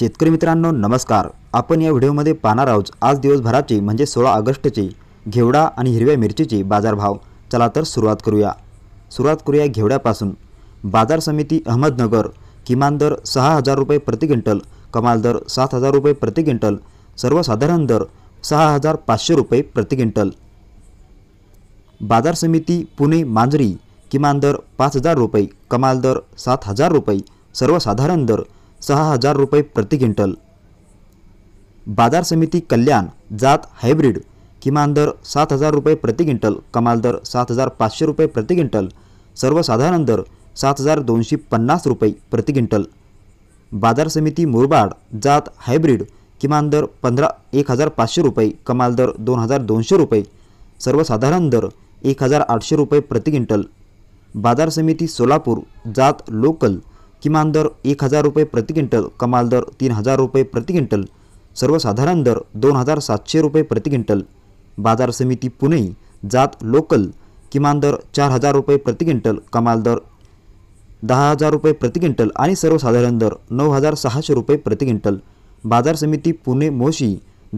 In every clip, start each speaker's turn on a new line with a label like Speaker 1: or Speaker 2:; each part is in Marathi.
Speaker 1: शेतकरी मित्रांनो नमस्कार आपण या व्हिडिओमध्ये पाहणार आहोत आज दिवसभराची म्हणजे सोळा ऑगस्टची घेवडा आणि हिरव्या मिरचीचे बाजारभाव चला तर सुरुवात करूया सुरुवात करूया घेवड्यापासून बाजार समिती अहमदनगर किमान दर सहा हजार रुपये प्रति क्विंटल कमाल दर सात हजार रुपये प्रति क्विंटल सर्वसाधारण दर सहा हजार पाचशे रुपये प्रति क्विंटल बाजार समिती पुणे मांजरी किमान दर पाच हजार रुपये कमाल दर सात हजार रुपये सर्वसाधारण दर सहा हजार रुपये प्रति क्विंटल बाजार समिती कल्याण जात हायब्रिड किमान दर सात हजार रुपये प्रति क्विंटल कमाल दर सात हजार पाचशे रुपये प्रति क्विंटल सर्वसाधारण दर सात हजार दोनशे पन्नास रुपये प्रति क्विंटल बाजार समिती मुरबाड जात हायब्रिड किमान दर पंधरा एक हजार पाचशे रुपये कमाल दर दोन हजार दोनशे रुपये सर्वसाधारण दर एक हजार आठशे रुपये प्रति क्विंटल बाजार समिती सोलापूर जात लोकल किमान दर एक हजार रुपये प्रति क्विंटल कमाल दर तीन हजार रुपये प्रति क्विंटल सर्वसाधारण दर दोन हजार सातशे रुपये प्रति क्विंटल बाजार समिती पुणे जात लोकल किमान दर चार हजार रुपये प्रति क्विंटल कमाल दर दहा हजार रुपये प्रति क्विंटल आणि सर्वसाधारण दर नऊ हजार सहाशे रुपये प्रति क्विंटल बाजार समिती पुणे मोशी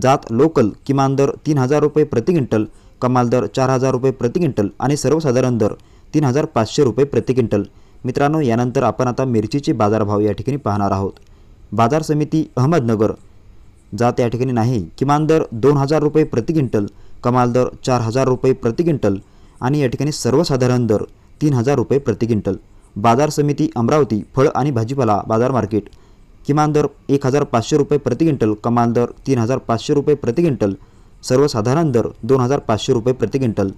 Speaker 1: जात लोकल किमान दर तीन हजार रुपये प्रति क्विंटल कमाल दर चार हजार रुपये प्रति क्विंटल आणि सर्वसाधारण दर तीन हजार पाचशे रुपये प्रति क्विंटल मित्रांनो यानंतर आपण आता मिरचीचे बाजारभाव या ठिकाणी पाहणार आहोत बाजार समिती अहमदनगर जात या ठिकाणी नाही किमान दर दोन हजार रुपये प्रति क्विंटल कमाल दर चार हजार रुपये प्रति क्विंटल आणि या ठिकाणी सर्वसाधारण दर तीन हजार रुपये प्रति क्विंटल बाजार समिती अमरावती फळ आणि भाजीपाला बाजार मार्केट किमान दर एक हजार पाचशे रुपये प्रति क्विंटल कमाल दर तीन हजार पाचशे रुपये प्रति क्विंटल सर्वसाधारण दर दोन हजार पाचशे रुपये प्रति क्विंटल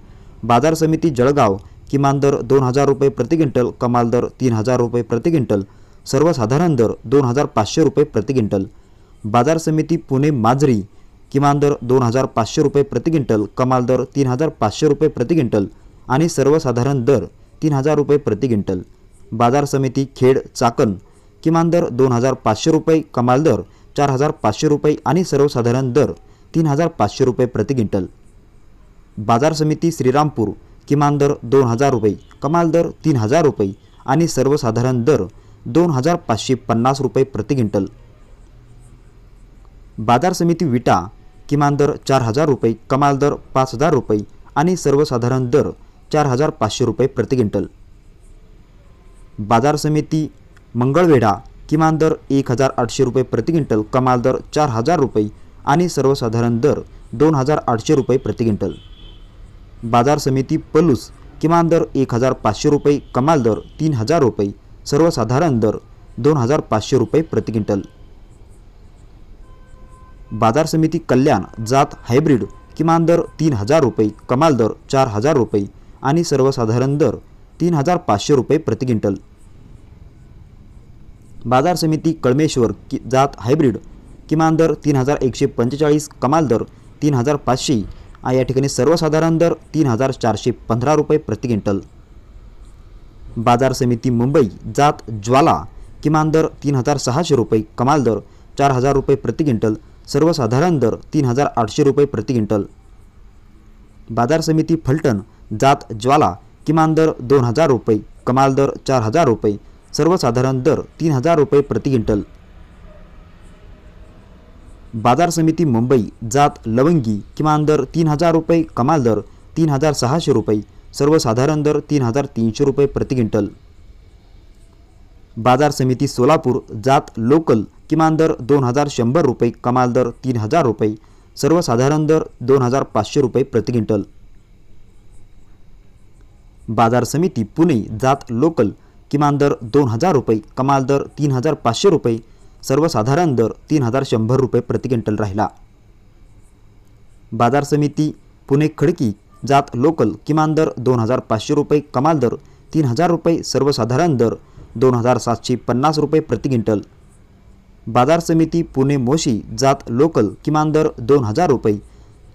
Speaker 1: बाजार समिती जळगाव किमान दर दोन हजार रुपये प्रति क्विंटल कमाल दर तीन हजार रुपये प्रति क्विंटल सर्वसाधारण दर दोन हजार पाचशे रुपये प्रति क्विंटल बाजार समिती पुणे माजरी किमान दर दोन हजार पाचशे रुपये प्रति क्विंटल कमाल दर तीन हजार पाचशे रुपये प्रति क्विंटल आणि सर्वसाधारण दर तीन हजार रुपये प्रति क्विंटल बाजार समिती खेड चाकण किमान दर दोन हजार पाचशे रुपये कमाल दर चार हजार पाचशे रुपये आणि सर्वसाधारण दर तीन हजार पाचशे रुपये प्रति क्विंटल बाजार समिती श्रीरामपूर किमान दर दोन हजार रुपये कमाल दर तीन हजार रुपये आणि सर्वसाधारण दर दोन हजार पाचशे पन्नास रुपये प्रति क्विंटल बाजार समिती विटा किमान दर चार हजार रुपये कमाल दर पाच हजार रुपये आणि सर्वसाधारण दर चार हजार पाचशे रुपये प्रति क्विंटल बाजार समिती मंगळवेढा किमान दर एक हजार आठशे रुपये प्रति क्विंटल कमाल दर चार हजार रुपये आणि सर्वसाधारण दर दोन हजार आठशे रुपये प्रति क्विंटल बाजार समिती पलूस किमान दर एक हजार पाचशे रुपये कमाल दर तीन हजार रुपये सर्वसाधारण दर दोन हजार पाचशे रुपये प्रति क्विंटल बाजार समिती कल्याण जात हायब्रिड किमान दर तीन हजार रुपये कमाल दर चार हजार रुपये आणि सर्वसाधारण दर तीन हजार पाचशे रुपये प्रति क्विंटल बाजार समिती कळमेश्वर कि जात हायब्रिड किमान दर तीन हजार एकशे पंचेचाळीस कमाल दर तीन हजार पाचशे या ठिकाणी सर्वसाधारण दर तीन हजार चारशे पंधरा रुपये प्रति क्विंटल बाजार समिती मुंबई जात ज्वाला किमान दर तीन हजार सहाशे रुपये कमाल दर चार हजार रुपये प्रति क्विंटल सर्वसाधारण दर तीन हजार आठशे रुपये प्रति क्विंटल बाजार समिती फलटण जात ज्वाला किमान दर दोन हजार रुपये कमाल दर चार हजार रुपये सर्वसाधारण दर तीन हजार रुपये प्रति क्विंटल बाजार समिती मुंबई जात लवंगी किमान दर तीन हजार रुपये कमाल दर तीन हजार सहाशे रुपये सर्वसाधारण दर तीन हजार तीनशे रुपये प्रति क्विंटल बाजार समिती सोलापूर जात लोकल किमान दर दोन हजार शंभर रुपये कमाल दर तीन हजार रुपये सर्वसाधारण दर दोन हजार पाचशे रुपये प्रति क्विंटल बाजार समिती पुणे जात लोकल किमान दर दोन हजार रुपये कमाल दर तीन हजार पाचशे रुपये सर्वसाधारण दर तीन हजार शंभर रुपये प्रति क्विंटल राहिला बाजार समिती पुणे खडकी जात लोकल किमान दर दोन हजार पाचशे रुपये कमाल दर तीन हजार रुपये सर्वसाधारण दर दोन हजार सातशे पन्नास रुपये प्रति क्विंटल बाजार समिती पुणे मोशी जात लोकल किमान दर दोन हजार रुपये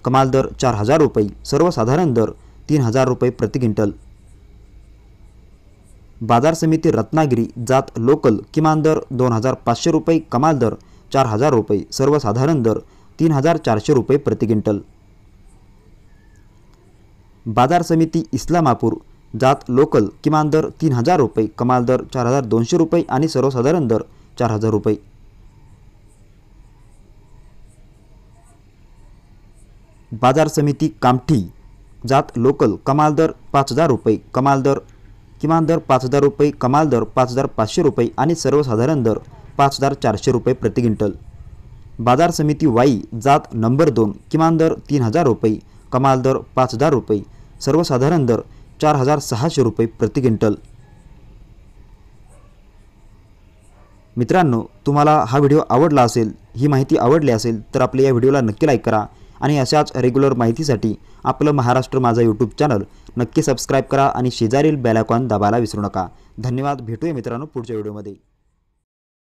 Speaker 1: कमाल दर चार हजार रुपये सर्वसाधारण दर तीन हजार रुपये प्रति क्विंटल बाजार समिती रत्नागिरी जात लोकल किमान दर दोन हजार पाचशे रुपये कमाल दर चार हजार रुपये सर्वसाधारण दर तीन हजार चारशे रुपये प्रतिक्विंटल बाजार समिती इस्लामापूर जात लोकल किमान दर तीन हजार रुपये कमाल दर चार हजार दोनशे रुपये आणि सर्वसाधारण दर चार हजार रुपये बाजार समिती कामठी जात लोकल कमाल दर पाच हजार रुपये कमाल दर किमान दर पाच हजार रुपये कमाल दर पाच हजार पाचशे रुपये आणि सर्वसाधारण दर पाच हजार चारशे रुपये प्रति क्विंटल बाजार समिती वाई जात नंबर दोन किमान दर तीन हजार रुपये कमाल दर पाच हजार रुपये सर्वसाधारण दर चार हजार सहाशे रुपये प्रति क्विंटल मित्रांनो तुम्हाला हा व्हिडिओ आवडला असेल ही माहिती आवडली असेल तर आपल्या या व्हिडिओला नक्की लाईक करा आणि अशाच रेग्युलर माहितीसाठी आपलं महाराष्ट्र माझा यूट्यूब चॅनल नक्की सबस्क्राईब करा आणि शेजारील बॅलॅकॉन दाबायला विसरू नका धन्यवाद भेटूया मित्रांनो पुढच्या व्हिडिओमध्ये